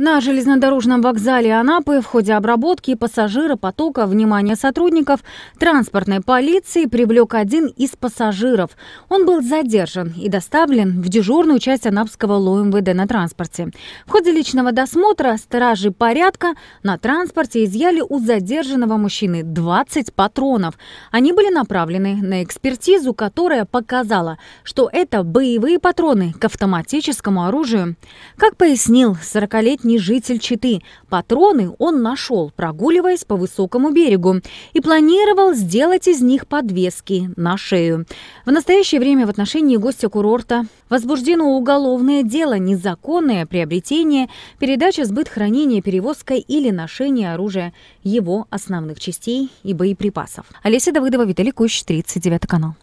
На железнодорожном вокзале Анапы в ходе обработки пассажира потока внимания сотрудников транспортной полиции привлек один из пассажиров. Он был задержан и доставлен в дежурную часть анапского ЛОМВД на транспорте. В ходе личного досмотра стражи порядка на транспорте изъяли у задержанного мужчины 20 патронов. Они были направлены на экспертизу, которая показала, что это боевые патроны к автоматическому оружию. Как пояснил 40-летний не житель Читы. Патроны он нашел, прогуливаясь по высокому берегу, и планировал сделать из них подвески на шею. В настоящее время в отношении гостя курорта возбуждено уголовное дело, незаконное приобретение, передача, сбыт, хранение, перевозка или ношение оружия его основных частей и боеприпасов. Олеся Давыдова, Виталий Кущ, 39 канал.